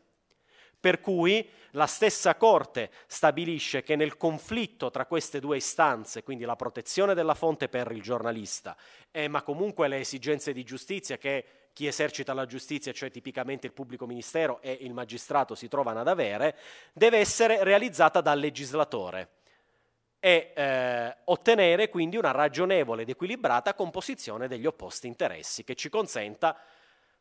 Per cui la stessa Corte stabilisce che nel conflitto tra queste due istanze, quindi la protezione della fonte per il giornalista, eh, ma comunque le esigenze di giustizia che chi esercita la giustizia, cioè tipicamente il pubblico ministero e il magistrato, si trovano ad avere, deve essere realizzata dal legislatore e eh, ottenere quindi una ragionevole ed equilibrata composizione degli opposti interessi che ci consenta,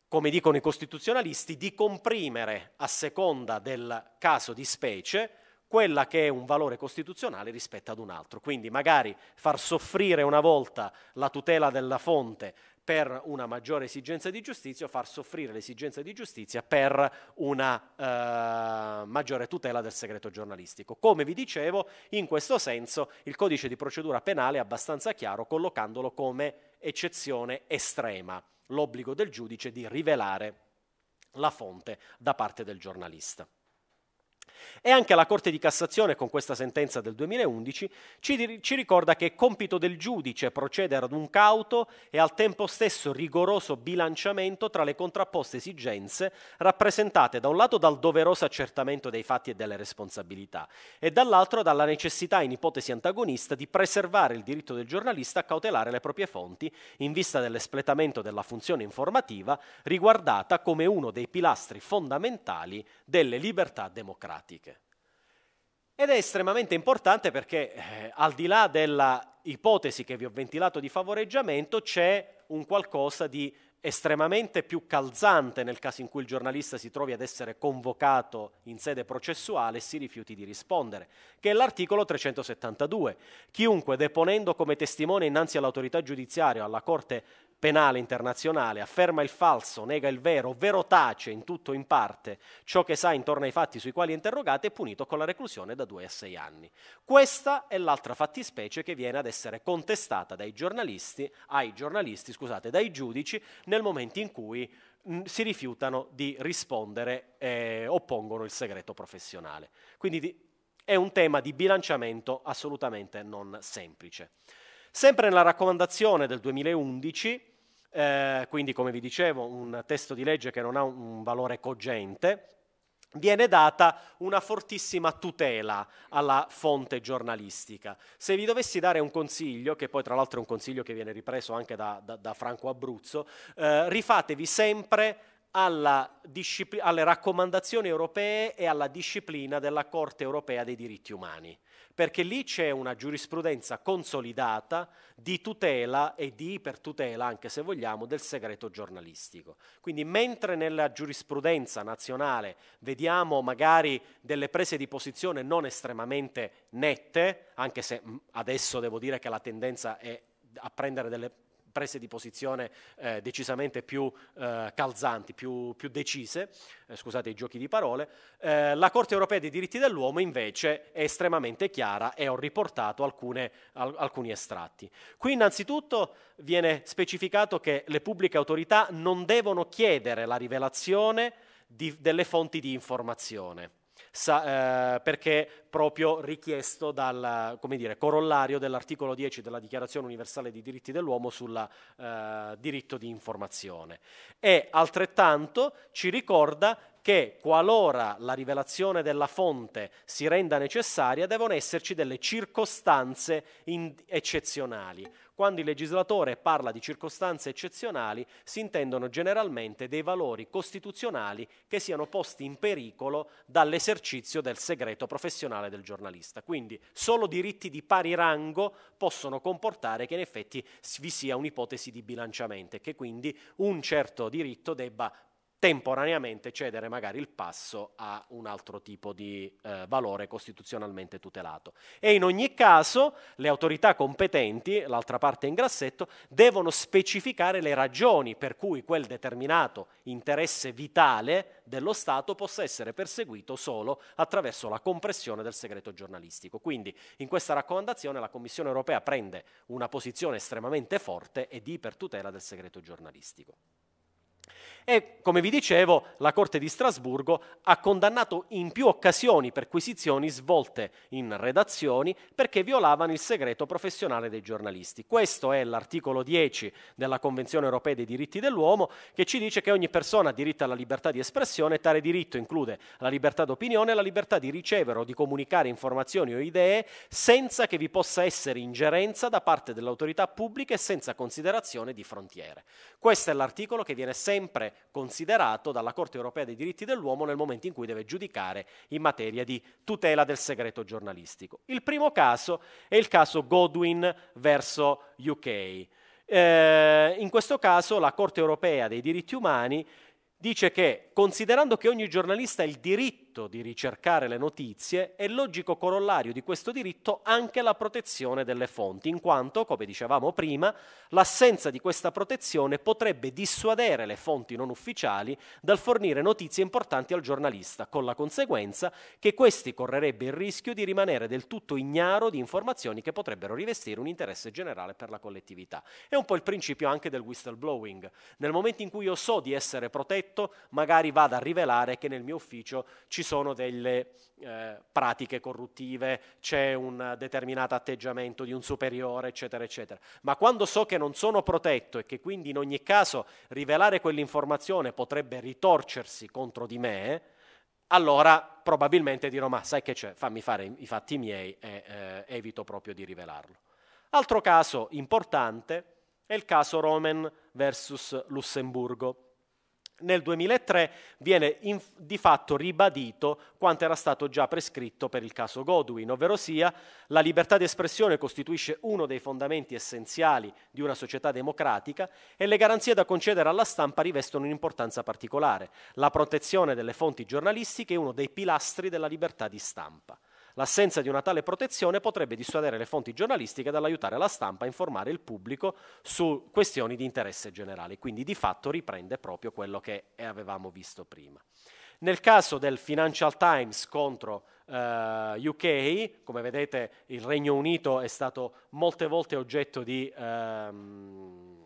come dicono i costituzionalisti, di comprimere a seconda del caso di specie quella che è un valore costituzionale rispetto ad un altro. Quindi magari far soffrire una volta la tutela della fonte per una maggiore esigenza di giustizia o far soffrire l'esigenza di giustizia per una eh, maggiore tutela del segreto giornalistico. Come vi dicevo, in questo senso il codice di procedura penale è abbastanza chiaro collocandolo come eccezione estrema, l'obbligo del giudice di rivelare la fonte da parte del giornalista. E anche la Corte di Cassazione, con questa sentenza del 2011, ci, ci ricorda che è compito del giudice procedere ad un cauto e al tempo stesso rigoroso bilanciamento tra le contrapposte esigenze rappresentate da un lato dal doveroso accertamento dei fatti e delle responsabilità e dall'altro dalla necessità in ipotesi antagonista di preservare il diritto del giornalista a cautelare le proprie fonti in vista dell'espletamento della funzione informativa riguardata come uno dei pilastri fondamentali delle libertà democratiche pratiche. Ed è estremamente importante perché eh, al di là della ipotesi che vi ho ventilato di favoreggiamento c'è un qualcosa di estremamente più calzante nel caso in cui il giornalista si trovi ad essere convocato in sede processuale e si rifiuti di rispondere, che è l'articolo 372. Chiunque, deponendo come testimone innanzi all'autorità giudiziaria o alla Corte penale internazionale, afferma il falso, nega il vero, ovvero tace in tutto o in parte ciò che sa intorno ai fatti sui quali è interrogato, è punito con la reclusione da 2 a 6 anni. Questa è l'altra fattispecie che viene ad essere contestata dai giornalisti, ai giornalisti, scusate, dai giudici nel momento in cui si rifiutano di rispondere e oppongono il segreto professionale. Quindi è un tema di bilanciamento assolutamente non semplice. Sempre nella raccomandazione del 2011, eh, quindi come vi dicevo un testo di legge che non ha un valore cogente, viene data una fortissima tutela alla fonte giornalistica. Se vi dovessi dare un consiglio, che poi tra l'altro è un consiglio che viene ripreso anche da, da, da Franco Abruzzo, eh, rifatevi sempre discipl- alle raccomandazioni europee e alla disciplina della Corte europea dei diritti umani perché lì c'è una giurisprudenza consolidata di tutela e di ipertutela, anche se vogliamo, del segreto giornalistico. Quindi mentre nella giurisprudenza nazionale vediamo magari delle prese di posizione non estremamente nette, anche se adesso devo dire che la tendenza è a prendere delle prese di posizione eh, decisamente più eh, calzanti, più, più decise, eh, scusate i giochi di parole, eh, la Corte europea dei diritti dell'uomo invece è estremamente chiara e ho riportato alcune, al, alcuni estratti. Qui innanzitutto viene specificato che le pubbliche autorità non devono chiedere la rivelazione di, delle fonti di informazione sa, eh, perché proprio richiesto dal dire, corollario dell'articolo 10 della Dichiarazione universale dei diritti dell'uomo sul eh, diritto di informazione. E altrettanto ci ricorda che qualora la rivelazione della fonte si renda necessaria devono esserci delle circostanze in- eccezionali. Quando il legislatore parla di circostanze eccezionali si intendono generalmente dei valori costituzionali che siano posti in pericolo dall'esercizio del segreto professionale del giornalista. Quindi solo diritti di pari rango possono comportare che in effetti vi sia un'ipotesi di bilanciamento e che quindi un certo diritto debba temporaneamente cedere magari il passo a un altro tipo di eh, valore costituzionalmente tutelato. E in ogni caso le autorità competenti, l'altra parte in grassetto, devono specificare le ragioni per cui quel determinato interesse vitale dello Stato possa essere perseguito solo attraverso la compressione del segreto giornalistico. Quindi in questa raccomandazione la Commissione europea prende una posizione estremamente forte e di ipertutela del segreto giornalistico. E come vi dicevo, la Corte di Strasburgo ha condannato in più occasioni perquisizioni svolte in redazioni perché violavano il segreto professionale dei giornalisti. Questo è l'articolo 10 della Convenzione europea dei diritti dell'uomo che ci dice che ogni persona ha diritto alla libertà di espressione e tale diritto include la libertà d'opinione e la libertà di ricevere o di comunicare informazioni o idee senza che vi possa essere ingerenza da parte dell'autorità pubblica e senza considerazione di frontiere. Questo è l'articolo che viene sempre sempre considerato dalla Corte europea dei diritti dell'uomo nel momento in cui deve giudicare in materia di tutela del segreto giornalistico. Il primo caso è il caso Godwin verso UK. Eh, in questo caso la Corte europea dei diritti umani dice che considerando che ogni giornalista ha il diritto diritto di ricercare le notizie è logico corollario di questo diritto anche la protezione delle fonti, in quanto, come dicevamo prima, l'assenza di questa protezione potrebbe dissuadere le fonti non ufficiali dal fornire notizie importanti al giornalista, con la conseguenza che questi correrebbe il rischio di rimanere del tutto ignaro di informazioni che potrebbero rivestire un interesse generale per la collettività. È un po' il principio anche del whistleblowing. Nel momento in cui io so di essere protetto, magari vado a rivelare che nel mio ufficio ci sono delle eh, pratiche corruttive, c'è un determinato atteggiamento di un superiore, eccetera, eccetera. Ma quando so che non sono protetto e che quindi in ogni caso rivelare quell'informazione potrebbe ritorcersi contro di me, allora probabilmente dirò ma sai che c'è, fammi fare i fatti miei e eh, evito proprio di rivelarlo. Altro caso importante è il caso Roman versus Lussemburgo. Nel 2003 viene in, di fatto ribadito quanto era stato già prescritto per il caso Godwin, ovvero sia la libertà di espressione costituisce uno dei fondamenti essenziali di una società democratica e le garanzie da concedere alla stampa rivestono un'importanza particolare. La protezione delle fonti giornalistiche è uno dei pilastri della libertà di stampa. L'assenza di una tale protezione potrebbe dissuadere le fonti giornalistiche dall'aiutare la stampa a informare il pubblico su questioni di interesse generale, quindi di fatto riprende proprio quello che avevamo visto prima. Nel caso del Financial Times contro Uh, eh, UK, come vedete il Regno Unito è stato molte volte oggetto di um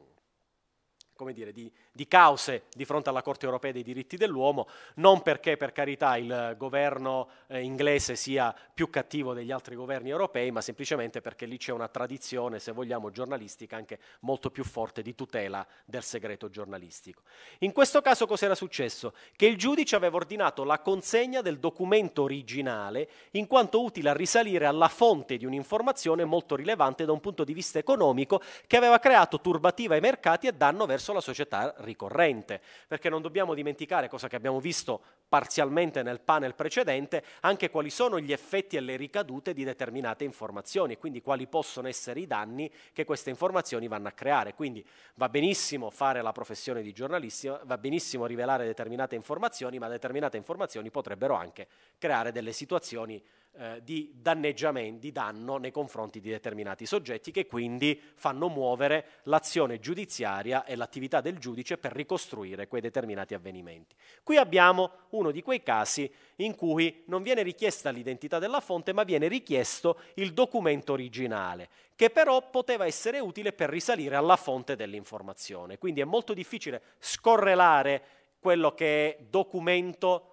come dire, di, di, cause di fronte alla Corte europea dei diritti dell'uomo, non perché per carità il governo eh, inglese sia più cattivo degli altri governi europei, ma semplicemente perché lì c'è una tradizione, se vogliamo, giornalistica anche molto più forte di tutela del segreto giornalistico. In questo caso cosa era successo? Che il giudice aveva ordinato la consegna del documento originale in quanto utile a risalire alla fonte di un'informazione molto rilevante da un punto di vista economico che aveva creato turbativa ai mercati e danno verso verso la società ricorrente, perché non dobbiamo dimenticare, cosa che abbiamo visto parzialmente nel panel precedente, anche quali sono gli effetti e le ricadute di determinate informazioni e quindi quali possono essere i danni che queste informazioni vanno a creare. Quindi va benissimo fare la professione di giornalista, va benissimo rivelare determinate informazioni, ma determinate informazioni potrebbero anche creare delle situazioni eh, di danneggiamento, di danno nei confronti di determinati soggetti che quindi fanno muovere l'azione giudiziaria e l'attività del giudice per ricostruire quei determinati avvenimenti. Qui abbiamo uno di quei casi in cui non viene richiesta l'identità della fonte ma viene richiesto il documento originale che però poteva essere utile per risalire alla fonte dell'informazione. Quindi è molto difficile scorrelare quello che è documento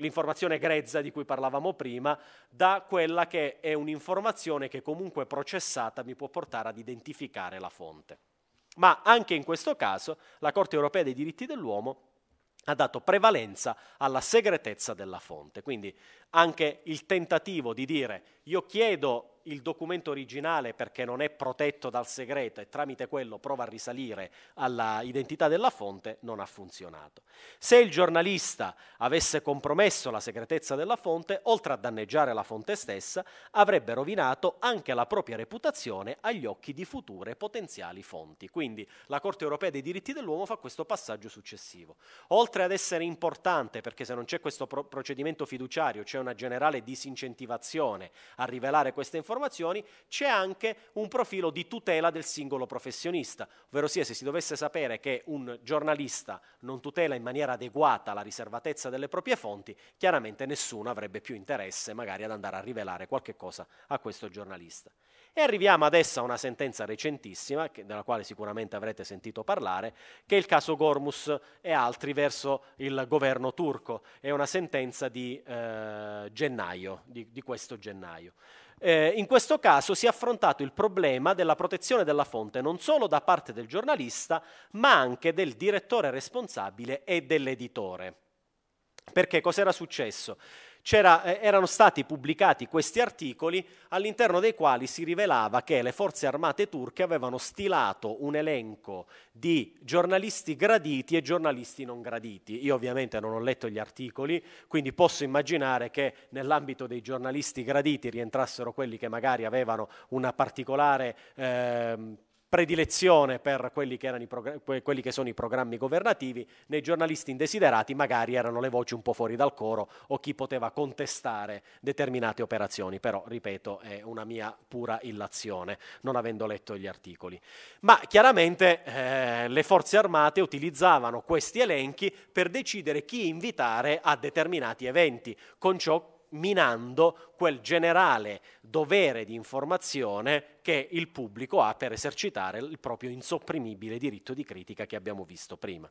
l'informazione grezza di cui parlavamo prima, da quella che è un'informazione che comunque processata mi può portare ad identificare la fonte. Ma anche in questo caso la Corte europea dei diritti dell'uomo ha dato prevalenza alla segretezza della fonte, quindi anche il tentativo di dire io chiedo il documento originale perché non è protetto dal segreto e tramite quello prova a risalire all'identità della fonte, non ha funzionato. Se il giornalista avesse compromesso la segretezza della fonte, oltre a danneggiare la fonte stessa, avrebbe rovinato anche la propria reputazione agli occhi di future potenziali fonti. Quindi la Corte europea dei diritti dell'uomo fa questo passaggio successivo. Oltre ad essere importante perché se non c'è questo pro- procedimento fiduciario c'è una generale disincentivazione a rivelare queste informazioni, informazioni, c'è anche un profilo di tutela del singolo professionista, ovvero sia se si dovesse sapere che un giornalista non tutela in maniera adeguata la riservatezza delle proprie fonti, chiaramente nessuno avrebbe più interesse magari ad andare a rivelare qualche cosa a questo giornalista. E arriviamo adesso a una sentenza recentissima, che, della quale sicuramente avrete sentito parlare, che è il caso Gormus e altri verso il governo turco. È una sentenza di eh, gennaio, di, di questo gennaio. Eh, in questo caso si è affrontato il problema della protezione della fonte non solo da parte del giornalista, ma anche del direttore responsabile e dell'editore. Perché cos'era successo? eh, erano stati pubblicati questi articoli all'interno dei quali si rivelava che le forze armate turche avevano stilato un elenco di giornalisti graditi e giornalisti non graditi. Io ovviamente non ho letto gli articoli, quindi posso immaginare che nell'ambito dei giornalisti graditi rientrassero quelli che magari avevano una particolare... Eh, predilezione per quelli che, i quelli che sono i programmi governativi, nei giornalisti indesiderati magari erano le voci un po' fuori dal coro o chi poteva contestare determinate operazioni, però ripeto è una mia pura illazione, non avendo letto gli articoli. Ma chiaramente eh, le forze armate utilizzavano questi elenchi per decidere chi invitare a determinati eventi, con ciò minando quel generale dovere di informazione che il pubblico ha per esercitare il proprio insopprimibile diritto di critica che abbiamo visto prima.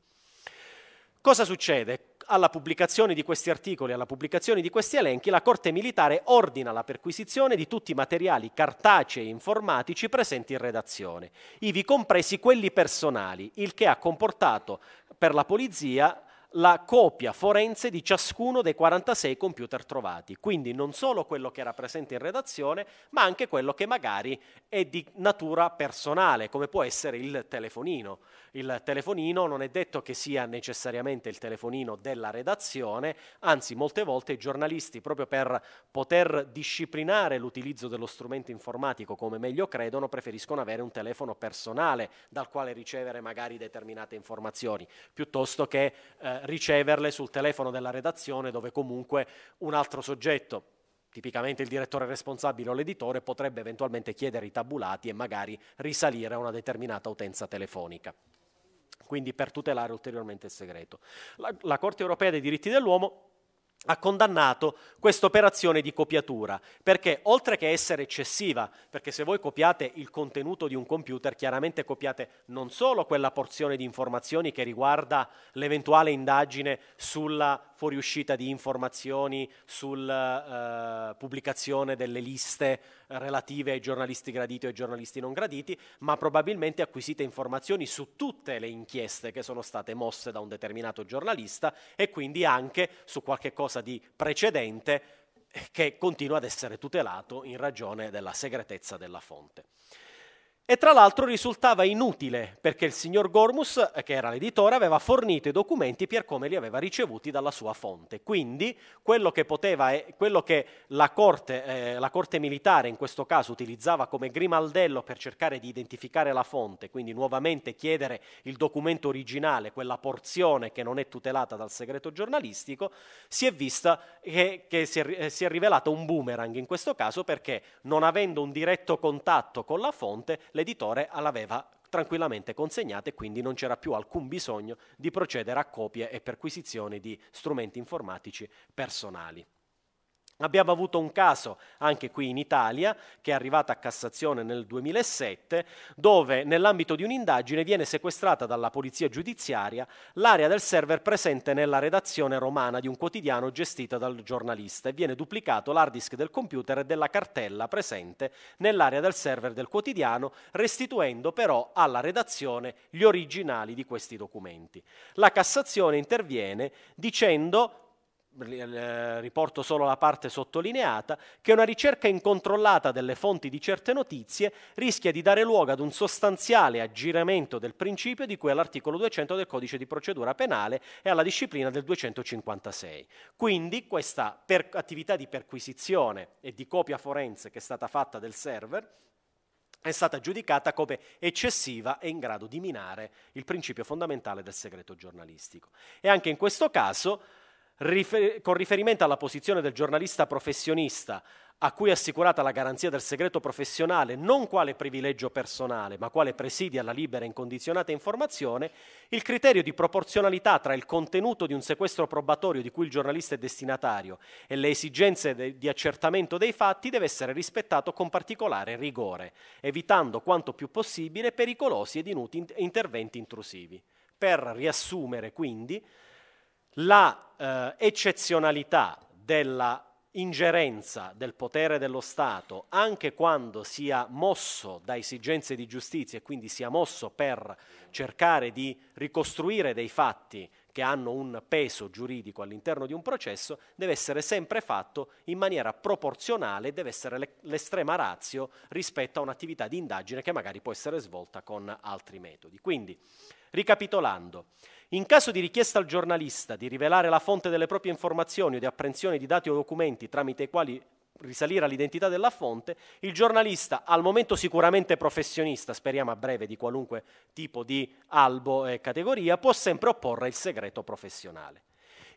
Cosa succede? Alla pubblicazione di questi articoli, alla pubblicazione di questi elenchi, la Corte Militare ordina la perquisizione di tutti i materiali cartacei e informatici presenti in redazione, ivi compresi quelli personali, il che ha comportato per la polizia la copia forense di ciascuno dei 46 computer trovati, quindi non solo quello che era presente in redazione, ma anche quello che magari è di natura personale, come può essere il telefonino il telefonino non è detto che sia necessariamente il telefonino della redazione, anzi molte volte i giornalisti proprio per poter disciplinare l'utilizzo dello strumento informatico come meglio credono preferiscono avere un telefono personale dal quale ricevere magari determinate informazioni piuttosto che eh, riceverle sul telefono della redazione dove comunque un altro soggetto tipicamente il direttore responsabile o l'editore potrebbe eventualmente chiedere i tabulati e magari risalire a una determinata utenza telefonica quindi per tutelare ulteriormente il segreto. La, la Corte europea dei diritti dell'uomo ha condannato questa operazione di copiatura, perché oltre che essere eccessiva, perché se voi copiate il contenuto di un computer, chiaramente copiate non solo quella porzione di informazioni che riguarda l'eventuale indagine sulla fuoriuscita di informazioni sulla eh, pubblicazione delle liste relative ai giornalisti graditi e ai giornalisti non graditi, ma probabilmente acquisite informazioni su tutte le inchieste che sono state mosse da un determinato giornalista e quindi anche su qualche cosa di precedente eh, che continua ad essere tutelato in ragione della segretezza della fonte e tra l'altro risultava inutile perché il signor Gormus, che era l'editore, aveva fornito i documenti per come li aveva ricevuti dalla sua fonte. Quindi quello che, poteva, quello che la, corte, eh, la corte militare in questo caso utilizzava come grimaldello per cercare di identificare la fonte, quindi nuovamente chiedere il documento originale, quella porzione che non è tutelata dal segreto giornalistico, si è vista che, che si, è, si è rivelata un boomerang in questo caso perché non avendo un diretto contatto con la fonte, l'editore l'aveva tranquillamente consegnata e quindi non c'era più alcun bisogno di procedere a copie e perquisizioni di strumenti informatici personali. Abbiamo avuto un caso anche qui in Italia che è arrivato a Cassazione nel 2007 dove nell'ambito di un'indagine viene sequestrata dalla polizia giudiziaria l'area del server presente nella redazione romana di un quotidiano gestito dal giornalista e viene duplicato l'hard disk del computer e della cartella presente nell'area del server del quotidiano restituendo però alla redazione gli originali di questi documenti. La Cassazione interviene dicendo eh, riporto solo la parte sottolineata, che una ricerca incontrollata delle fonti di certe notizie rischia di dare luogo ad un sostanziale aggiramento del principio di cui all'articolo 200 del codice di procedura penale e alla disciplina del 256. Quindi questa per- attività di perquisizione e di copia forense che è stata fatta del server è stata giudicata come eccessiva e in grado di minare il principio fondamentale del segreto giornalistico. E anche in questo caso Rifer- con riferimento alla posizione del giornalista professionista a cui è assicurata la garanzia del segreto professionale non quale privilegio personale, ma quale presidio alla libera e incondizionata informazione, il criterio di proporzionalità tra il contenuto di un sequestro probatorio di cui il giornalista è destinatario e le esigenze de- di accertamento dei fatti deve essere rispettato con particolare rigore, evitando quanto più possibile pericolosi ed inutili interventi intrusivi. Per riassumere, quindi, la eh, eccezionalità della ingerenza del potere dello Stato, anche quando sia mosso da esigenze di giustizia e quindi sia mosso per cercare di ricostruire dei fatti che hanno un peso giuridico all'interno di un processo, deve essere sempre fatto in maniera proporzionale, deve essere l'estrema razio rispetto a un'attività di indagine che magari può essere svolta con altri metodi. Quindi, Ricapitolando, in caso di richiesta al giornalista di rivelare la fonte delle proprie informazioni o di apprensione di dati o documenti tramite i quali risalire all'identità della fonte, il giornalista, al momento sicuramente professionista, speriamo a breve di qualunque tipo di albo e categoria, può sempre opporre il segreto professionale.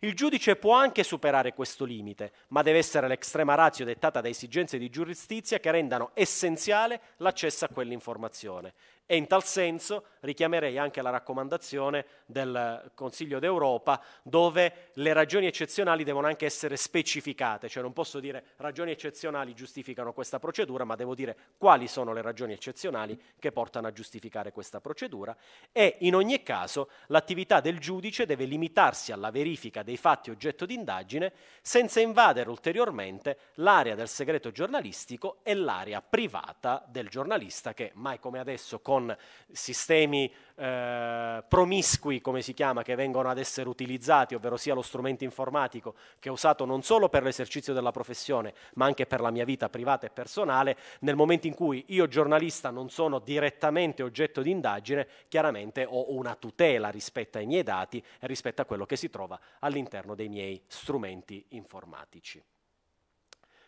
Il giudice può anche superare questo limite, ma deve essere l'estrema razio dettata da esigenze di giustizia che rendano essenziale l'accesso a quell'informazione. E in tal senso richiamerei anche la raccomandazione del Consiglio d'Europa dove le ragioni eccezionali devono anche essere specificate, cioè non posso dire ragioni eccezionali giustificano questa procedura, ma devo dire quali sono le ragioni eccezionali che portano a giustificare questa procedura e in ogni caso l'attività del giudice deve limitarsi alla verifica dei fatti oggetto di indagine senza invadere ulteriormente l'area del segreto giornalistico e l'area privata del giornalista che mai come adesso con sistemi sistemi eh, promiscui, come si chiama, che vengono ad essere utilizzati, ovvero sia lo strumento informatico che è usato non solo per l'esercizio della professione, ma anche per la mia vita privata e personale, nel momento in cui io giornalista non sono direttamente oggetto di indagine, chiaramente ho una tutela rispetto ai miei dati e rispetto a quello che si trova all'interno dei miei strumenti informatici.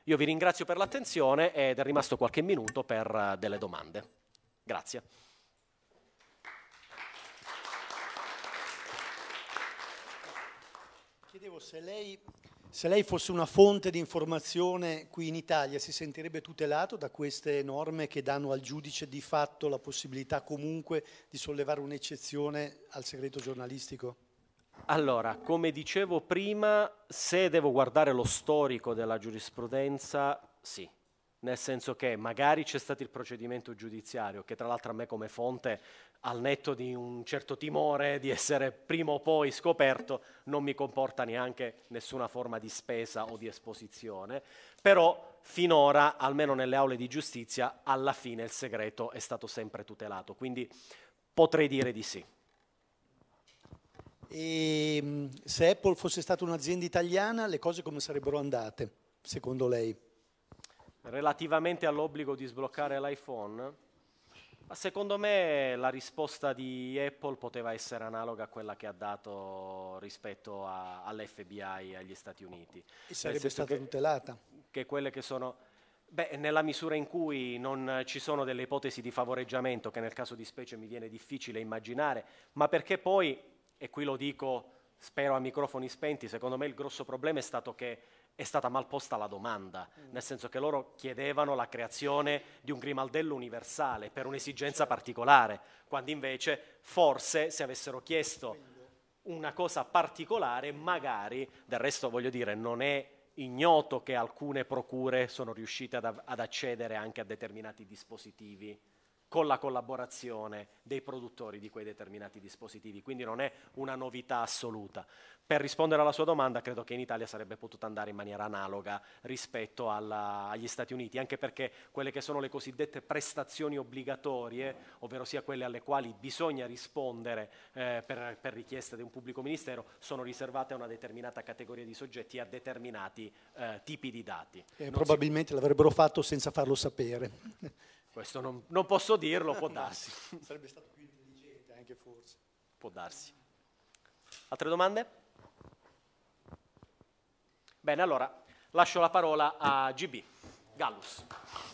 Io vi ringrazio per l'attenzione ed è rimasto qualche minuto per eh, delle domande. Grazie. Chiedevo se lei, se lei fosse una fonte di informazione qui in Italia, si sentirebbe tutelato da queste norme che danno al giudice di fatto la possibilità comunque di sollevare un'eccezione al segreto giornalistico? Allora, come dicevo prima, se devo guardare lo storico della giurisprudenza, sì, nel senso che magari c'è stato il procedimento giudiziario, che tra l'altro a me come fonte al netto di un certo timore di essere prima o poi scoperto, non mi comporta neanche nessuna forma di spesa o di esposizione, però finora, almeno nelle aule di giustizia, alla fine il segreto è stato sempre tutelato, quindi potrei dire di sì. E, ehm, se Apple fosse stata un'azienda italiana, le cose come sarebbero andate, secondo lei? Relativamente all'obbligo di sbloccare l'iPhone, ma secondo me la risposta di Apple poteva essere analoga a quella che ha dato rispetto a, all'FBI agli Stati Uniti. E sarebbe stata che, tutelata. Che quelle che sono... Beh, nella misura in cui non ci sono delle ipotesi di favoreggiamento, che nel caso di specie mi viene difficile immaginare, ma perché poi, e qui lo dico spero a microfoni spenti, secondo me il grosso problema è stato che è stata mal posta la domanda, mm. nel senso che loro chiedevano la creazione di un grimaldello universale per un'esigenza certo. particolare, quando invece forse se avessero chiesto una cosa particolare, magari, del resto voglio dire, non è ignoto che alcune procure sono riuscite ad, ad accedere anche a determinati dispositivi con la collaborazione dei produttori di quei determinati dispositivi, quindi non è una novità assoluta. Per rispondere alla sua domanda, credo che in Italia sarebbe potuta andare in maniera analoga rispetto alla, agli Stati Uniti, anche perché quelle che sono le cosiddette prestazioni obbligatorie, ovvero sia quelle alle quali bisogna rispondere eh, per, per, richiesta di un pubblico ministero, sono riservate a una determinata categoria di soggetti e a determinati eh, tipi di dati. Eh, probabilmente si... l'avrebbero fatto senza farlo sapere. Questo non, non posso dirlo, può darsi. Sarebbe stato più intelligente anche forse. Può darsi. Altre domande? Bene, allora lascio la parola a GB Gallus.